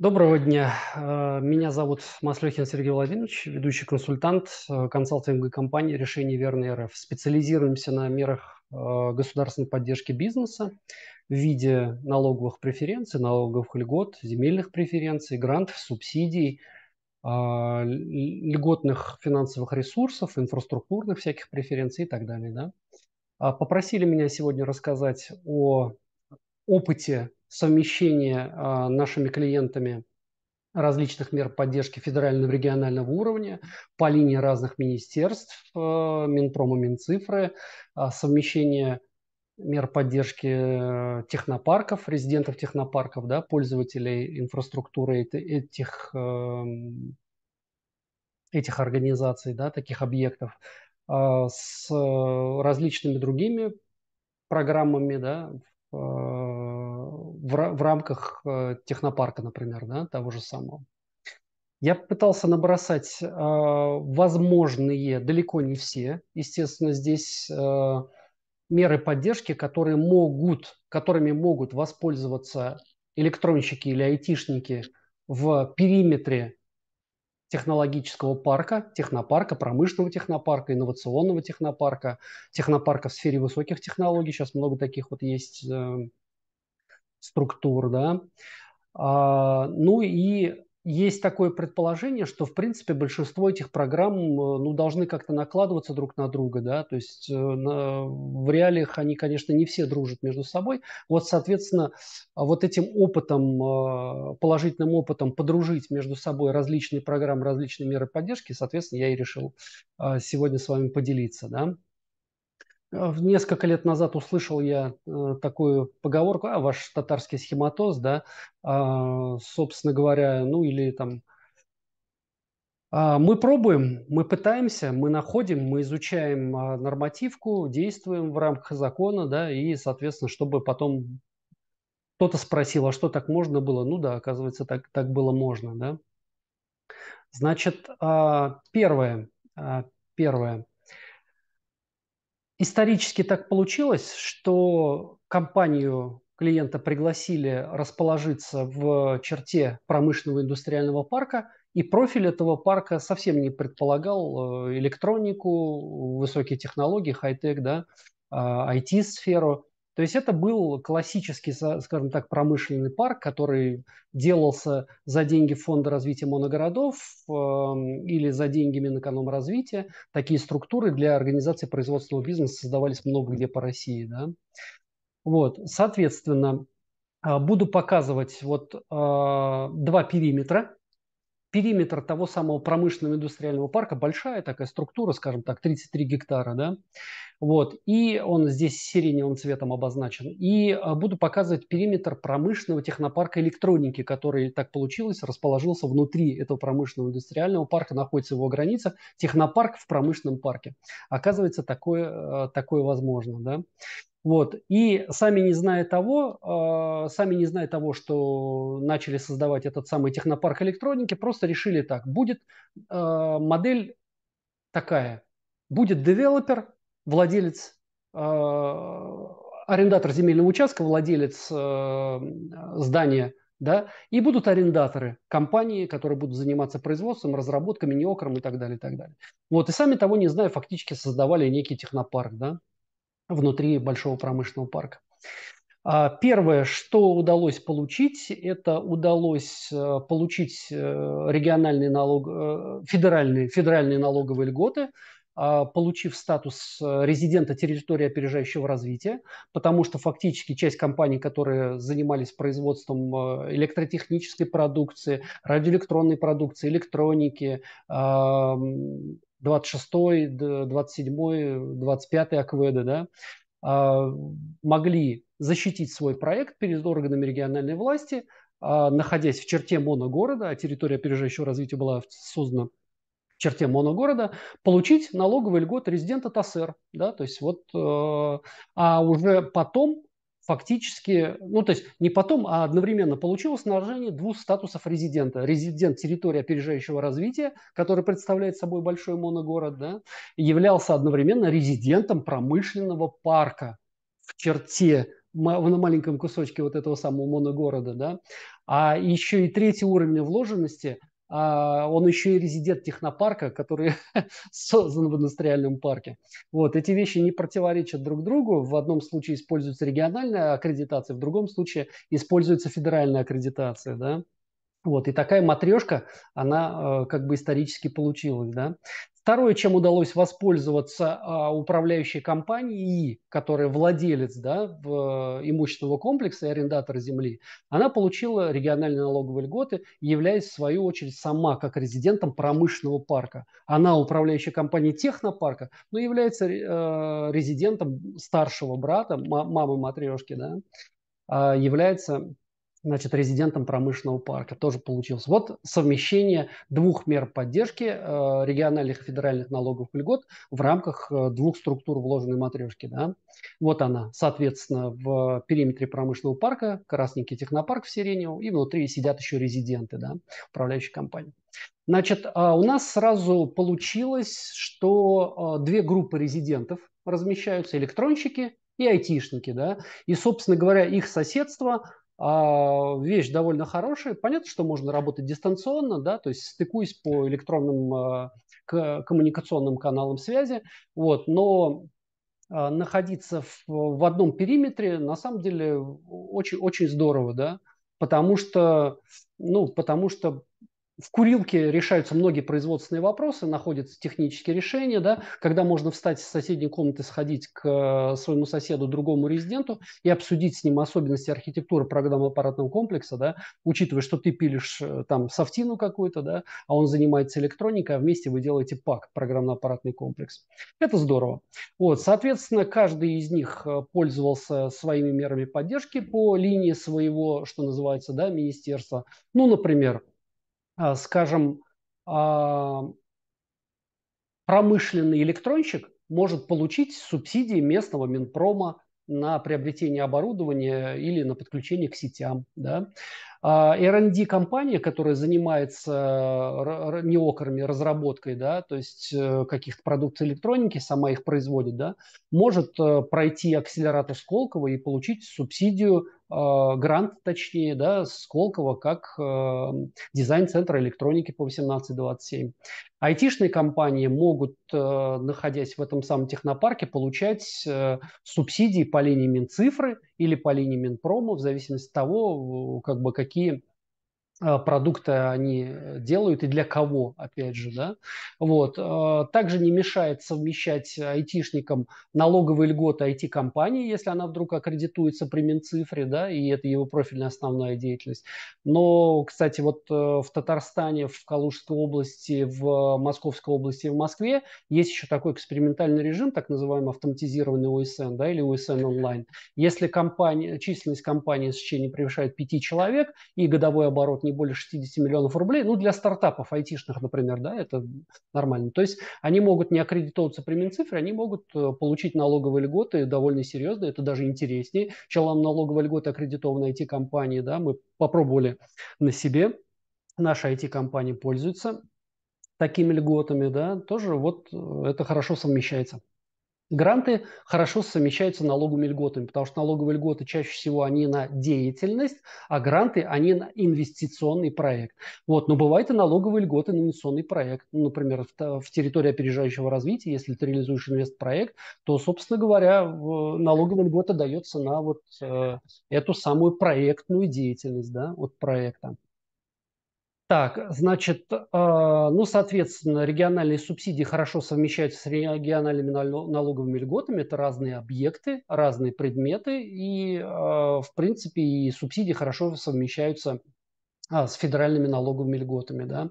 Доброго дня. Э, меня зовут Маслехин Сергей Владимирович, ведущий консультант э, консалтинговой компании «Решение верной РФ». Специализируемся на мерах э, государственной поддержки бизнеса в виде налоговых преференций, налоговых льгот, земельных преференций, грантов, субсидий, льготных финансовых ресурсов, инфраструктурных всяких преференций и так далее. Да? А попросили меня сегодня рассказать о опыте совмещения а, нашими клиентами различных мер поддержки федерального и регионального уровня по линии разных министерств, а, Минпрома, Минцифры, э, совмещение мер поддержки э, технопарков, резидентов технопарков, да, пользователей инфраструктуры этих, эм, этих организаций, да, таких объектов, с э, различными другими программами, да, Э, в рамках э, технопарка, например, да, того же самого. Я пытался набросать э, возможные, далеко не все, естественно, здесь э, меры поддержки, которые могут, которыми могут воспользоваться электронщики или айтишники в периметре технологического парка, технопарка, промышленного технопарка, инновационного технопарка, технопарка в сфере высоких технологий. Сейчас много таких вот есть э, структур, да. А, ну и есть такое предположение, что, в принципе, большинство этих программ э, ну, должны как-то накладываться друг на друга, да, то есть э, на, в реалиях они, конечно, не все дружат между собой. Вот, соответственно, вот этим опытом, э, положительным опытом подружить между собой различные программы, различные меры поддержки, соответственно, я и решил сегодня с вами поделиться, да. А, несколько лет назад услышал я э, такую поговорку, а ваш татарский схематоз, да, а, собственно говоря, ну или там а, мы пробуем, мы пытаемся, мы находим, мы изучаем нормативку, действуем в рамках закона, да, и, соответственно, чтобы потом кто-то спросил, а что так можно было? Ну да, оказывается, так, так было можно, да. Значит, первое, первое. Исторически так получилось, что компанию клиента пригласили расположиться в черте промышленного индустриального парка, и профиль этого парка совсем не предполагал э, электронику, высокие технологии, хай-тек, да, IT-сферу. А, то есть это был классический, скажем так, промышленный парк, который делался за деньги Фонда развития моногородов эм, или за деньги Минэкономразвития. Такие структуры для организации производственного бизнеса создавались много где по России. Да? Вот, соответственно, а, буду показывать вот а, два периметра периметр того самого промышленного индустриального парка, большая такая структура, скажем так, 33 гектара, да, вот, и он здесь сиреневым цветом обозначен, и а, буду показывать периметр промышленного технопарка электроники, который, так получилось, расположился внутри этого промышленного индустриального парка, находится его граница, технопарк в промышленном парке. Оказывается, такое, а, такое возможно, да. Вот. И сами не зная того, э, сами не зная того, что начали создавать этот самый технопарк электроники, просто решили так. Будет э, модель такая. Будет девелопер, владелец, э, арендатор земельного участка, владелец э, здания, да, и будут арендаторы, компании, которые будут заниматься производством, разработками, неокром и так далее, и так далее. Вот, и сами того не зная, фактически создавали некий технопарк, да, внутри большого промышленного парка. А, первое, что удалось получить, это удалось э, получить э, региональные налог, э, федеральные, федеральные налоговые льготы, а, получив статус резидента территории опережающего развития, потому что фактически часть компаний, которые занимались производством электротехнической продукции, радиоэлектронной продукции, электроники, а, 26, 27, 25 акведы, да, а, могли защитить свой проект перед органами региональной власти, а, находясь в черте моногорода, а территория опережающего развития была создана в черте моногорода, получить налоговый льгот резидента ТАСЭР. Да, то есть вот, э, а уже потом фактически, ну то есть не потом, а одновременно получилось наложение двух статусов резидента. Резидент территории опережающего развития, который представляет собой большой моногород, да, являлся одновременно резидентом промышленного парка в черте на маленьком кусочке вот этого самого моногорода, да, а еще и третий уровень вложенности а, он еще и резидент технопарка, который создан в индустриальном парке. Вот, эти вещи не противоречат друг другу. В одном случае используется региональная аккредитация, в другом случае используется федеральная аккредитация, да. Вот, и такая матрешка, она э, как бы исторически получилась, да. Второе, чем удалось воспользоваться э, управляющей компанией, которая владелец да, в, э, имущественного комплекса и арендатор земли, она получила региональные налоговые льготы, являясь в свою очередь сама как резидентом промышленного парка. Она управляющая компанией технопарка, но является э, резидентом старшего брата, мамы матрешки, да, а, является значит, резидентом промышленного парка. Тоже получилось. Вот совмещение двух мер поддержки э, региональных и федеральных налогов льгот в рамках э, двух структур вложенной матрешки. Да? Вот она, соответственно, в периметре промышленного парка, красненький технопарк в Сиреневом, и внутри сидят еще резиденты, да, управляющие компании. Значит, э, у нас сразу получилось, что э, две группы резидентов размещаются, электронщики и айтишники, да, и, собственно говоря, их соседство а, вещь довольно хорошая. Понятно, что можно работать дистанционно, да, то есть стыкуясь по электронным а, коммуникационным каналам связи, вот, но а, находиться в, в одном периметре на самом деле очень, очень здорово, да, потому что, ну, потому что в курилке решаются многие производственные вопросы, находятся технические решения, да, когда можно встать из соседней комнаты, сходить к э, своему соседу, другому резиденту и обсудить с ним особенности архитектуры программы аппаратного комплекса, да, учитывая, что ты пилишь э, там софтину какую-то, да, а он занимается электроникой, а вместе вы делаете ПАК, программно-аппаратный комплекс. Это здорово. Вот, соответственно, каждый из них э, пользовался своими мерами поддержки по линии своего, что называется, да, министерства. Ну, например, Э, скажем, а, промышленный электронщик может получить субсидии местного Минпрома на приобретение оборудования или на подключение к сетям. Да? А, R&D компания, которая занимается э, неокрами, разработкой, да, то есть э, каких-то продуктов электроники, сама их производит, да, может пройти акселератор Сколково и получить субсидию Э, грант, точнее, да, Сколково, как э, дизайн центра электроники по 1827. Айтишные компании могут, э, находясь в этом самом технопарке, получать э, субсидии по линии Минцифры или по линии Минпрома, в зависимости от того, как бы какие Э, продукты они э, делают и для кого, опять же, да. Вот. Э, также не мешает совмещать айтишникам налоговые льготы айти компании если она вдруг аккредитуется при Минцифре, да, и это его профильная основная деятельность. Но, кстати, вот в Татарстане, в Калужской области, в Московской области, в Москве есть еще такой экспериментальный режим, так называемый автоматизированный ОСН, да, или ОСН онлайн. Если компания, численность компании в течение превышает 5 человек и годовой оборот не не более 60 миллионов рублей, ну, для стартапов айтишных, например, да, это нормально. То есть они могут не аккредитоваться при Минцифре, они могут э, получить налоговые льготы довольно серьезно, это даже интереснее, чем налоговые льготы аккредитованной IT-компании, да, мы попробовали на себе, наши IT-компании пользуются такими льготами, да, тоже вот э, это хорошо совмещается. Гранты хорошо совмещаются налоговыми льготами, потому что налоговые льготы чаще всего они на деятельность, а гранты они на инвестиционный проект. Вот, но бывает и налоговые льготы на инвестиционный проект. Ну, например, в, в территории опережающего развития, если ты реализуешь инвестпроект, то, собственно говоря, налоговая льгота дается на вот э, эту самую проектную деятельность, да, от проекта. Так, значит, а, ну, соответственно, региональные субсидии хорошо совмещаются с региональными налоговыми льготами. Это разные объекты, разные предметы. И, а, в принципе, и субсидии хорошо совмещаются а, с федеральными налоговыми льготами. Да?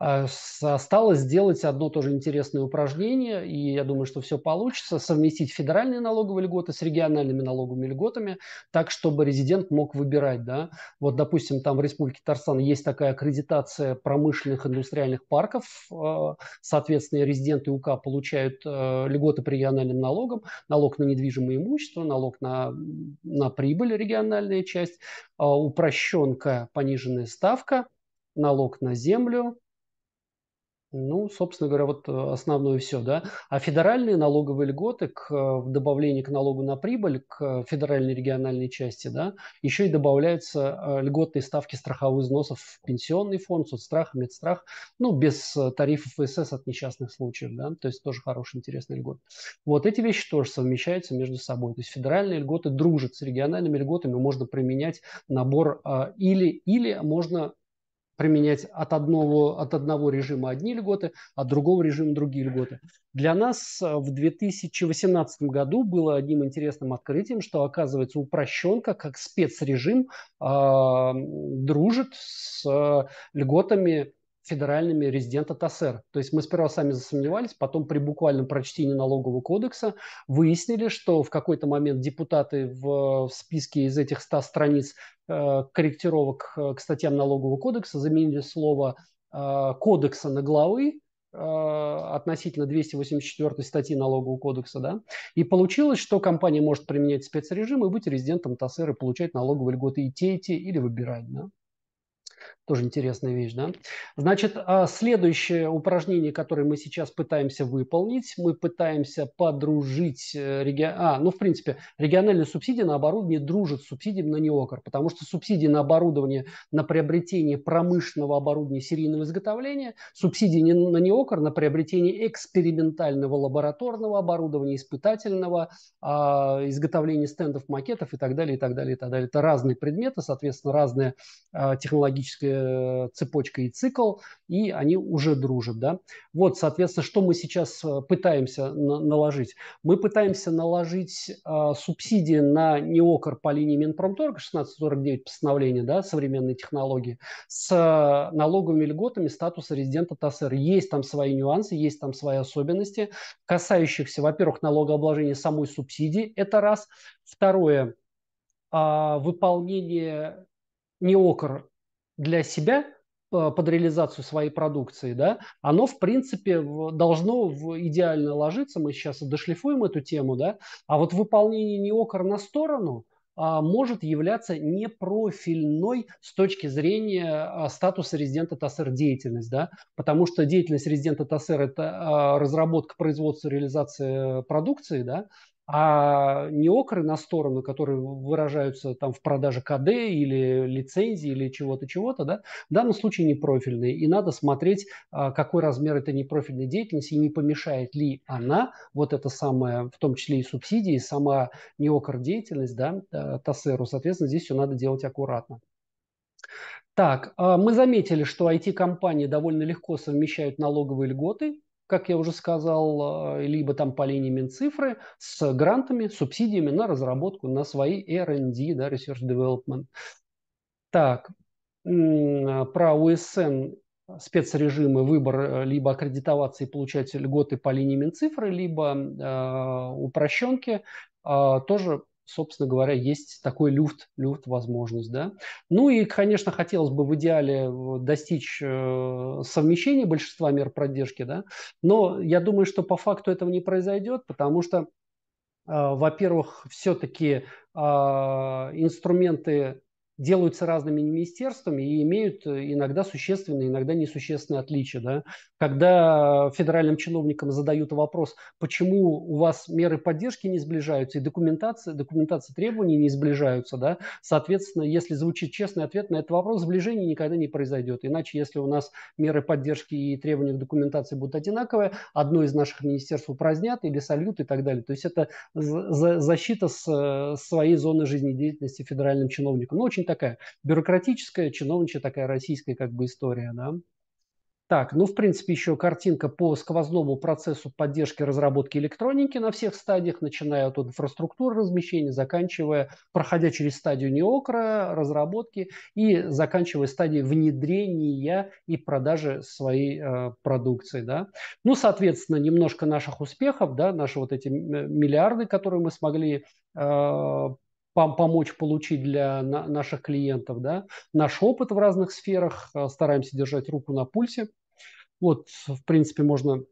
А, осталось сделать одно тоже интересное упражнение, и я думаю, что все получится, совместить федеральные налоговые льготы с региональными налоговыми льготами, так, чтобы резидент мог выбирать. Да? Вот, допустим, там в Республике Татарстан есть такая аккредитация промышленных индустриальных парков, а, соответственно, резиденты УК получают а, льготы по региональным налогам, налог на недвижимое имущество, налог на, на прибыль, региональная часть, упрощенка, пониженная ставка, налог на землю, ну, собственно говоря, вот э, основное все, да. А федеральные налоговые льготы к э, добавлении к налогу на прибыль, к э, федеральной региональной части, да, еще и добавляются льготные ставки страховых взносов в пенсионный фонд, соцстрах, медстрах, ну, без тарифов ВСС от несчастных случаев, да, то есть тоже хороший, интересный льгот. Вот эти вещи тоже совмещаются между собой, то есть федеральные льготы дружат с региональными льготами, можно применять набор а, или, или можно применять от одного, от одного режима одни льготы, от другого режима другие льготы. Для нас э, в 2018 году было одним интересным открытием, что, оказывается, упрощенка как спецрежим э, дружит с э, льготами федеральными резидента ТАСЭР. То есть мы сперва сами засомневались, потом при буквальном прочтении налогового кодекса выяснили, что в какой-то момент депутаты в, в списке из этих 100 страниц э, корректировок э, к статьям налогового кодекса заменили слово э, кодекса на главы, э, относительно 284 статьи налогового кодекса, да, и получилось, что компания может применять спецрежим и быть резидентом ТАСЭР и получать налоговые льготы и те, и те, или выбирать, да. Тоже интересная вещь, да? Значит, а, следующее упражнение, которое мы сейчас пытаемся выполнить, мы пытаемся подружить... Э, реги... А, ну, в принципе, региональные субсидии на оборудование дружат с субсидиями на неокр, потому что субсидии на оборудование, на приобретение промышленного оборудования серийного изготовления, субсидии на неокр на приобретение экспериментального лабораторного оборудования, испытательного, а, изготовление стендов, макетов и так далее, и так далее, и так далее. Это разные предметы, соответственно, разная технологические э, цепочка и цикл, и они уже дружат, да. Вот, соответственно, что мы сейчас э, пытаемся на- наложить? Мы пытаемся наложить э, субсидии на неокор по линии Минпромторга, 1649 постановление, да, современные технологии, с э, налоговыми льготами статуса резидента ТАСР. Есть там свои нюансы, есть там свои особенности, касающихся, во-первых, налогообложения самой субсидии, это раз. Второе, а, выполнение неокр для себя э, под реализацию своей продукции, да, оно, в принципе, должно идеально ложиться. Мы сейчас дошлифуем эту тему, да. А вот выполнение неокор на сторону а может являться непрофильной с точки зрения а, статуса резидента ТАСР деятельность, да, потому что деятельность резидента ТАСР – это а, разработка, производство, реализация э, продукции, да, а не окры на сторону, которые выражаются там в продаже КД или лицензии или чего-то, чего-то, да, в данном случае непрофильные. И надо смотреть, а, какой размер этой непрофильной деятельности и не помешает ли она, вот эта самая, в том числе и субсидии, и сама неокр деятельность, да, э, ТАСЭРу. Соответственно, здесь все надо делать аккуратно. Так, а, мы заметили, что IT-компании довольно легко совмещают налоговые льготы как я уже сказал, э, либо там по линии Минцифры, с грантами, субсидиями на разработку, на свои R&D, да, Research Development. Так, э, про УСН спецрежимы выбор э, либо аккредитоваться и получать льготы по линии Минцифры, либо э, упрощенки, э, тоже собственно говоря, есть такой люфт, люфт возможность, да. Ну и, конечно, хотелось бы в идеале э, достичь э, совмещения большинства мер поддержки, да, но я думаю, что по факту этого не произойдет, потому что э, во-первых, все-таки а, инструменты делаются разными министерствами и имеют э, иногда существенные, иногда несущественные отличия. Да? Когда федеральным чиновникам задают вопрос, почему у вас меры поддержки не сближаются и документация, документация требований не сближаются, да? соответственно, если звучит честный ответ на этот вопрос, сближение никогда не произойдет. Иначе, если у нас меры поддержки и требования к документации будут одинаковые, одно из наших министерств упразднят или сольют и так далее. То есть это защита с э, своей зоны жизнедеятельности федеральным чиновникам. Ну, очень такая бюрократическая, чиновничья такая российская как бы история, да. Так, ну, в принципе, еще картинка по сквозному процессу поддержки разработки электроники на всех стадиях, начиная от инфраструктуры размещения, заканчивая, проходя через стадию неокра, разработки и заканчивая стадией внедрения и продажи своей э, продукции. Да? Ну, соответственно, немножко наших успехов, да, наши вот эти миллиарды, которые мы смогли э, помочь получить для наших клиентов, да, наш опыт в разных сферах, э, стараемся держать руку на пульсе. Вот, в принципе, можно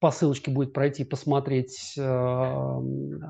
по ссылочке будет пройти, посмотреть э,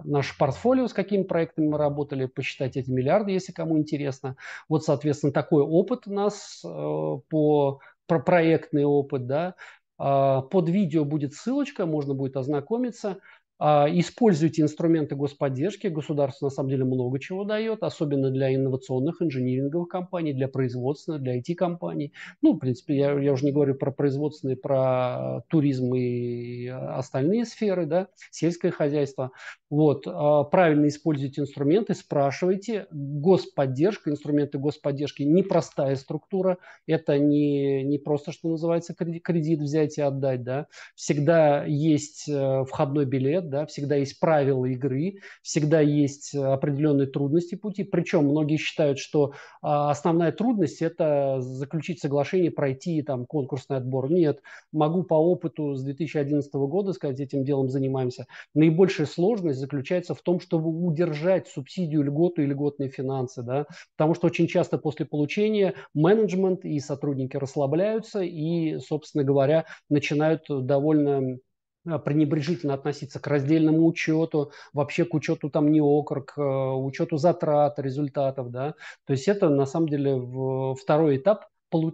наше портфолио, с какими проектами мы работали, посчитать эти миллиарды, если кому интересно. Вот, соответственно, такой опыт у нас э, по про проектный опыт, да. Э, под видео будет ссылочка, можно будет ознакомиться. А, используйте инструменты господдержки. Государство на самом деле много чего дает, особенно для инновационных инжиниринговых компаний, для производственных, для IT-компаний. Ну, в принципе, я, я уже не говорю про производственные, про туризм и остальные сферы, да, сельское хозяйство. Вот, а, правильно используйте инструменты, спрашивайте. Господдержка, инструменты господдержки – непростая структура. Это не, не просто, что называется, кредит взять и отдать, да. Всегда есть э, входной билет, да, всегда есть правила игры, всегда есть э, определенные трудности пути. Причем многие считают, что а, основная трудность – это заключить соглашение, пройти там конкурсный отбор. Нет, могу по опыту с 2011 года сказать, этим делом занимаемся. Наибольшая сложность заключается в том, чтобы удержать субсидию, льготу и льготные финансы, да, потому что очень часто после получения менеджмент и сотрудники расслабляются и, собственно говоря, начинают довольно Э, пренебрежительно относиться к раздельному учету, вообще к учету там не окр, э, учету затрат, результатов, да. То есть это на самом деле э, второй этап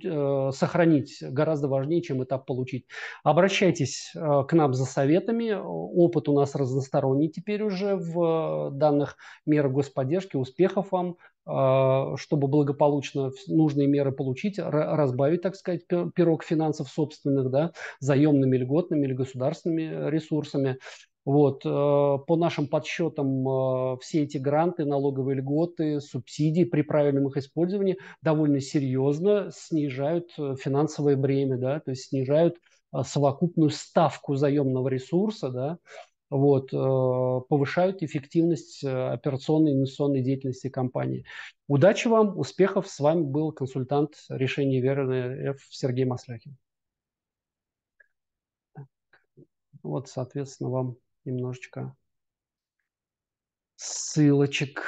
Э, сохранить гораздо важнее, чем этап получить. Обращайтесь э, к нам за советами. Опыт у нас разносторонний теперь уже в э, данных мерах господдержки. Успехов вам, чтобы благополучно нужные меры получить, разбавить, так сказать, пирог финансов собственных, да, заемными, льготными или государственными ресурсами. Вот, э, по нашим подсчетам, э, все эти гранты, налоговые льготы, субсидии при правильном их использовании довольно серьезно снижают э, финансовое бремя, да, то есть снижают совокупную ставку заемного ресурса, да, вот, повышают эффективность операционной и инвестиционной деятельности компании. Удачи вам, успехов. С вами был консультант решения Верны Ф. Сергей Масляхин. Вот, соответственно, вам немножечко ссылочек.